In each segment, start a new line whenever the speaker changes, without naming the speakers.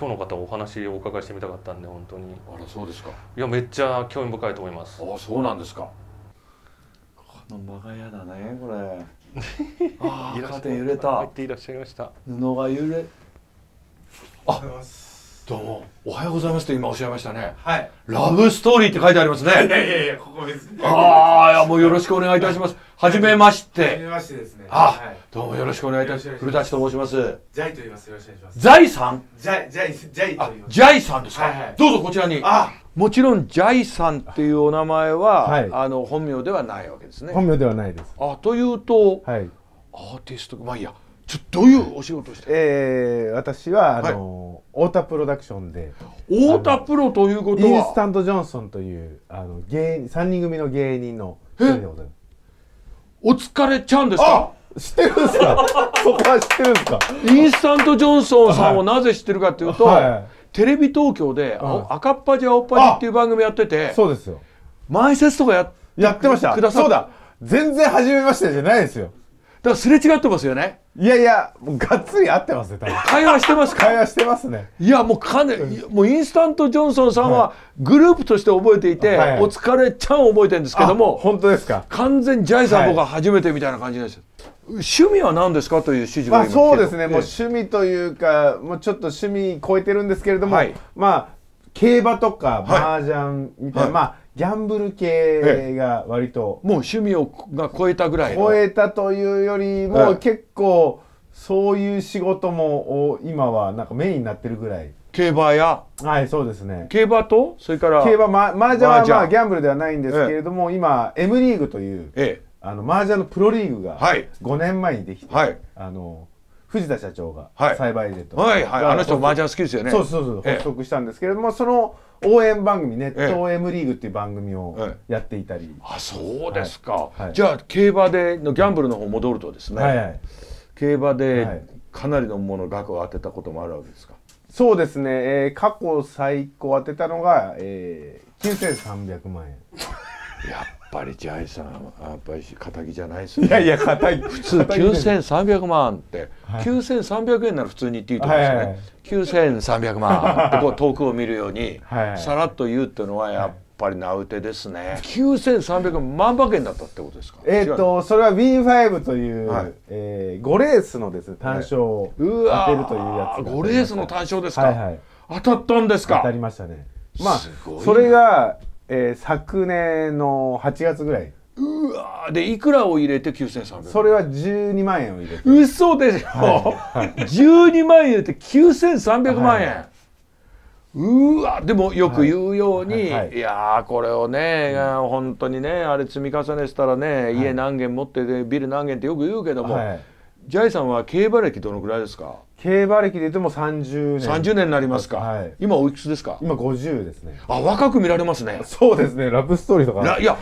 今日の方お話をお伺いしてみたかったんで本当にあらそうですかいやめっちゃ興味深いと思いますあそうなんですかこの間が嫌だねこれ ああカーテン揺れた入っていらっしゃいました布が揺れあどうも、おはようございますと今おっしゃいましたね。はい。ラブストーリーって書いてありますね。いやいや
いや、ここ別に。あ
あ、もうよろしくお願いいたします。はじめまして。はじめましてですね。あ、どうもよろしくお願いいたします。古舘と申します。
ジャイと言います。よろしくお願いしま
す。ジャイさん
ジャイ、ジャイ、ジャイと言います。ジャイさんですか、はいはい、どうぞ
こちらに。あもちろんジャイさんっていうお名前は、はい、あの本名ではないわけですね。本名ではないです。あというと、はい、アーティスト、まあいい
や。ちょどういうお仕事してええー、私はあの、はい、太田プロダクションで太田プロということはインスタント・ジョンソンというあの芸
3人組の芸人の人でございますお疲れちゃんですか知ってるんですか そこは知ってるんですかインスタント・ジョンソンさんをなぜ知ってるかっていうと、はいテレビ東京で「はい、赤っ端青っ端」っていう番組やっててそうですよ前説とかややってましたそうだ全然初めましてじゃないですよからすれ違ってますよねいやいやもうがっつり合ってますね多分会話してますか会話してますねいやもうかね、もうインスタントジョンソンさんはグループとして覚えていて、はい、お疲れちゃん覚えてるんですけども本当ですか完全ジャイさん僕は初めてみたいな感じです、はい趣味は何ですかという指示が、まあ、そうですね、もう趣
味というか、もうちょっと趣味超えてるんですけれども、はい、まあ競馬とか麻雀みたいな、はい、まあギャンブル系が割と、ええ、もう趣味をが超えたぐらい超えたというよりも、結構そういう仕事も今はなんかメインになってるぐらい
競馬やはいそうですね競馬とそれから競馬、マージャンはまあギ
ャンブルではないんですけれども、今 M リーグという、ええ、あのマージャンのプロリーグが5年前にできて、はい、あの藤田社長が、はい、栽培でとはいはいあの人マージャン好きですよねそうそうそう発足したんですけれども、その応援番組ネット M リーグっていう番組を
やっていたり、あそうですか、はい、じゃあ競馬でのギャンブルの方戻るとですね、はいはい、競馬でかなりのもの額を当てたこともあるわけですか、そうで
すね、えー、過去最高当てたのが、えー、9300万円
やっ ぱりジャイさんやっぱり気じゃないですねいやいや堅い 普通9300万って、九千9300円なら普通にっていうと思ですね、九千9300万ってこう 遠くを見るようにさらっと言うっていうのはやっぱり名打てですね9300万馬券だったってことですかえっ
とそれはイ5という、はえ5レースのですね単勝を当てるというやつ5レースの単
勝ですか、
当たったんですか当たりましたねまあそれがえー、昨年
の8月ぐらいうわーでいくらを入れて9300それは12万円を入れて嘘でしょ、はい、12万円入れて9300万円、はい、うわでもよく言うように、はい、いやこれをね、うん、本当にねあれ積み重ねしたらね、家何軒持っててビル何軒ってよく言うけども、ジャイさんは競馬歴どのぐらいですか競馬歴で言っても30年30年になりますか、はい、今おいくつですか今50ですねあ若く見られますねそうですねラブストーリーとかいや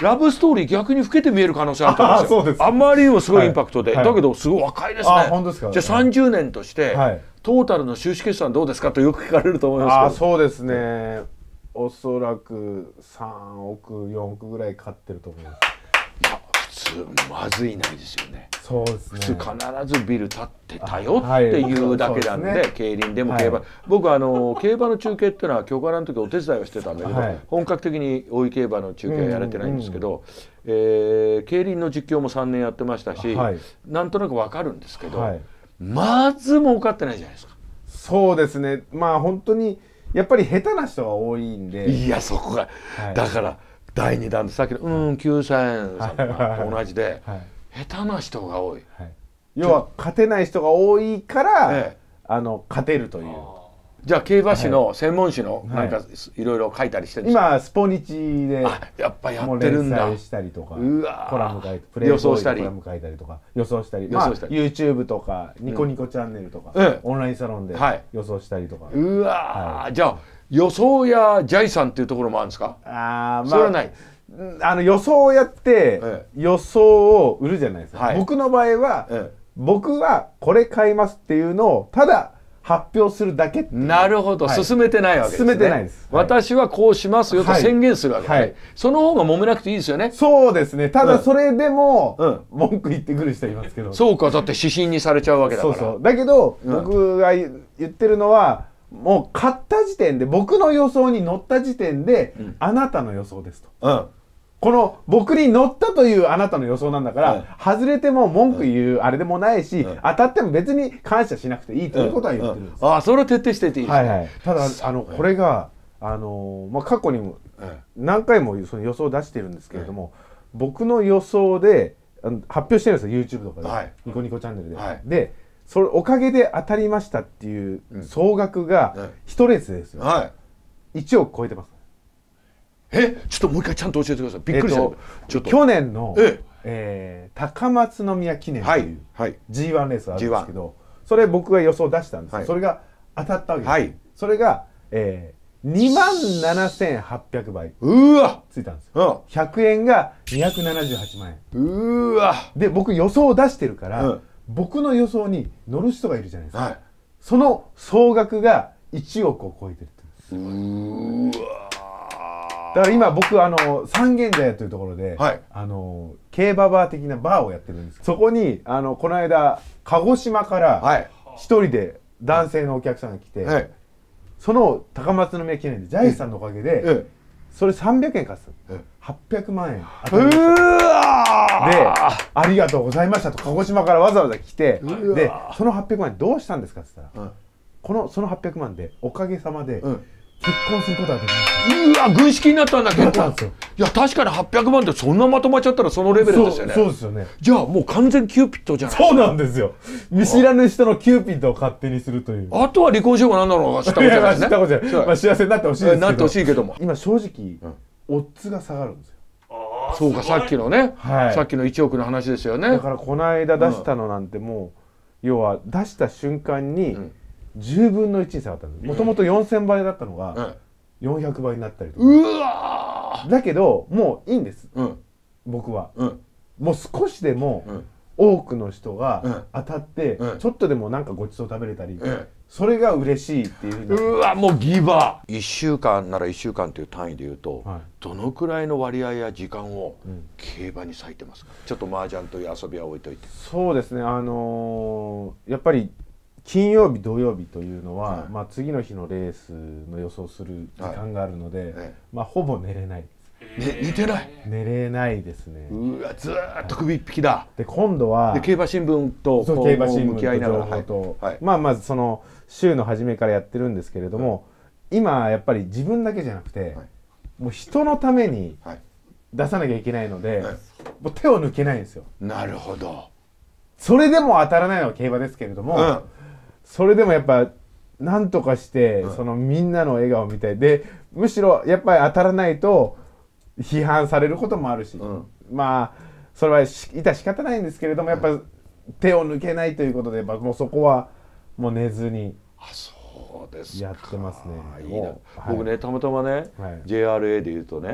ラブストーリー逆に老けて見える可能性あると思うんですよあですあまりにもすごいインパクトで、はい、だけどすごい若いですね本当ですかじゃあ30年として、はい、トータルの収支決算どうですかとよく聞かれると思いますあそうですねおそらく3億
4億ぐらい買ってると思います普通まずいないですよね。そうですね、普通必ずビル
建ってたよっていうだけなんではいでね、競輪でも競馬、はい、僕あの競馬の中継っていうのは強化の時お手伝いをしてたんだけど、はい、本格的に大井競馬の中継はやれてないんですけど、うんうん、えー、競輪の実況も3年やってましたし、はい、なんとなくわかるんですけど、まず儲かってないじゃないですか。そうですね
まあ本当にやっぱり下手な人が多いんでいやそこ
が、だから。第2弾さっきの「うん9歳さん」と同じで、下手な人が多い、
要は勝てない人が多いから、あの勝てるというじゃあ競馬誌の専
門誌のなんかいろいろ書いたりしてるんですか、
今スポニチでやっぱやってるんだ連載したりとかうわコラム書い予想したりコラム書いたりとか
予想したり,、まあ、YouTube
とかニコニコチャンネルとか、オンラインサロンで
予想したりとか、うわ、じゃあ予想やジャイさんっていうところもあるんですかあ、まあ、それはない
あの予想をやって予想を売るじゃないですか、はい、僕の場合は、僕はこれ買いますっていうのをただ発表するだけ
なるほど、はい、進めてないわけです、ね、進めてないです、はい、私はこうしますよと宣言するわけで、はい、その方が揉めなくていいですよねそうですねただそ
れでも、文句言ってくる人いますけ
ど、そうかだって指針にされちゃうわけだからそうそうだ
けど、僕が言ってるのは、うんもう買った時点で僕の予想に乗った時点で、うんあなたの予想ですとうんこの僕に乗ったというあなたの予想なんだから、外れても文句言うあれでもないし、当たっても別に感謝しなくていいということは言ってるんです、ああそれを徹底してていいですはいはい、ただあのこれがあの、まあ、過去にも何回もその予想を出してるんですけれども、僕の予想で発表してるんですよ YouTube とかで、はいニコニコチャンネルで、はいでそれおかげで当たりましたっていう総額が一レースですよ、はい、1億超えてますえちょっともう一回ちゃんと教えてくださいびっくりした、えちょっと去年の、ええー、高松宮記念という G1 レースがあるんですけど、それ僕が予想出したんです、はい、それが当たったわけです、はい、それが、えー、2万7800倍うわついたんですよ、うん、100円が278万円うわで僕予想出してるから、うん僕の予想に乗る人がいるじゃないですか、はい、その総額が1億を超えてるってすごいうわだから今僕あの三軒茶屋というところで、はい、あの競馬バー的なバーをやってるんですそこにあのこの間鹿児島から一人で男性のお客さんが来て、はい、その高松宮記念でジャイさんのおかげで、えええそれ300円貸す800万円うーわで「ありがとうございました」と鹿児島からわざわざ来てでその800万円どうしたんですかって言ったら、うん、このその800万で
おかげさまで、う
ん結婚することができ
まうわ軍資金になったんだ結婚いや確かに800万ってそんなまとまっちゃったらそのレベルですよねそうですよねじゃあもう完全キューピッドじゃないそうなんですよ見知らぬ人のキューピッドを勝手にするというあとは離婚しようが何だろうが知ったことじゃない知ったことじゃない、まあ、幸せになってほしいですけどなってほしいけども今正直、うん、オッ
ズが下がるんですよ
そうかさっきのね、はい、さっきの1億の話ですよねだからこの間出した
のなんてもう、うん、要は出した瞬間に、うん10分の1に下がったんですもともと4000倍だったのが400倍になったりとか、うわだけどもういいんです、うん、僕は、うん、もう少しでも、多くの人が当たって、ちょっとでもなんかごちそう食べれたり、
それが嬉しいっていうふうにうわもうギバー1週間なら1週間という単位でいうと、はい、どのくらいの割合や時間を競馬に割いてますか、うん、ちょっと麻雀という遊びは置いといて
そうですねあのー、やっぱり金曜日土曜日というのは、はい、まあ、次の日のレースの予想する時間があるので、はい、まあ、ほぼ寝れないです、ね、寝てない寝れないですねうわずっと首一匹だ、はい、で今度は競馬新聞と競馬新聞向き合いないらと、まあまずその週の初めからやってるんですけれども、今やっぱり自分だけじゃなくて、もう人のために出さなきゃいけないので、もう手を抜けないんですよなるほどそれでも当たらないのは競馬ですけれども、うんそれでもやっぱなんとかして、そのみんなの笑顔みたいでむしろやっぱり当たらないと批判されることもあるし、うん、まあそれはいた仕方ないんですけれどもやっぱ手を抜けないということでもうそこはもう寝ずに。あそですやってますね
いいな、僕ねたまたまね、JRA でいうとね、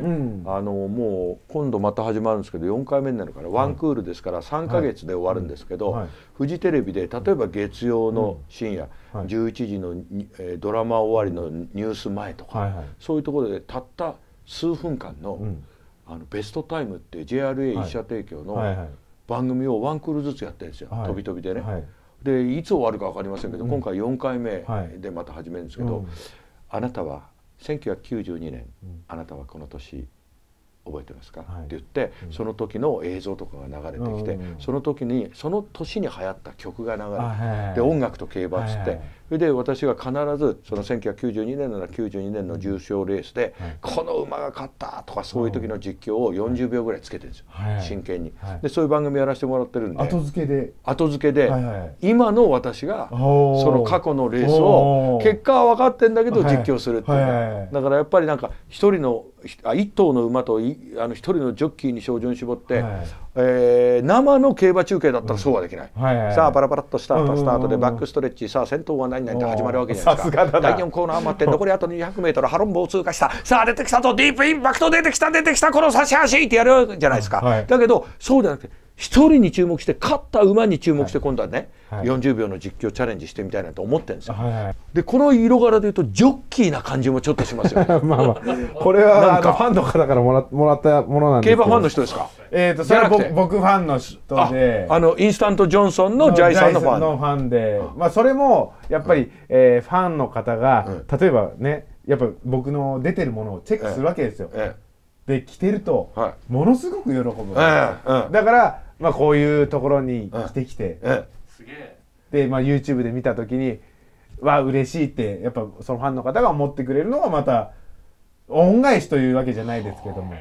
あのもう今度また始まるんですけど4回目になるからワンクールですから3か月で終わるんですけど、フジテレビで例えば月曜の深夜、うん11時の、えドラマ終わりのニュース前とか、そういうところでたった数分間の,、あのベストタイムって JRA 一社提供の番組をワンクールずつやってるんですよ、飛び飛びでね。でいつ終わるか分かりませんけど、今回4回目でまた始めるんですけど、あなたは1992年、あなたはこの年覚えてますか、はい、って言って、うん、その時の映像とかが流れてきて、うん、その時にその年に流行った曲が流れて、はいで音楽と競馬っつって、はいはい、それで私が必ずその1992年なら92年の重賞レースで、この馬が勝ったとかそういう時の実況を40秒ぐらいつけてるんですよ、真剣に、でそういう番組やらせてもらってるんで後付けで後付けで、今の私がその過去のレースを結果は分かってんだけど実況するっていう、だからやっぱりなんか一人のあ一頭の馬とあの一人のジョッキーに照準絞って、えー、生の競馬中継だったらそうはできないうんはいはいはい、さあパラパラっとしたスタートでバックストレッチさあ先頭は何々って始まるわけじゃないですか第4コーナー待って残りあと 200m ハロンボを通過したさあ出てきたとディープインパクト出てきた出てきたこの差し足ってやるじゃないですか、はい、だけどそうじゃなくて一人に注目して勝った馬に注目して今度はね、はい、40秒の実況チャレンジしてみたいなと思ってるんですよ。はいはい、でこの色柄でいうとジョッキーな感じもちょっとしますよ、まあまあこれはなんかファンの方からもらもらったものなんです競馬ファンの人ですか
えっ、ー、とそれは僕ファンの人であのインスタントジョンソンのジャイさんのファンのファンで、まあ、それもやっぱり、うん、えー、ファンの方が、うん、例えばねやっぱ僕の出てるものをチェックするわけですよ。ええで着てると、はい、ものすごく喜ぶ、えー、だからまあ、こういうところに来てきて、で、まあ、YouTube で見た時にわ嬉しいってやっぱそのファンの方が思ってくれるのがまた恩返しというわけじゃないですけども。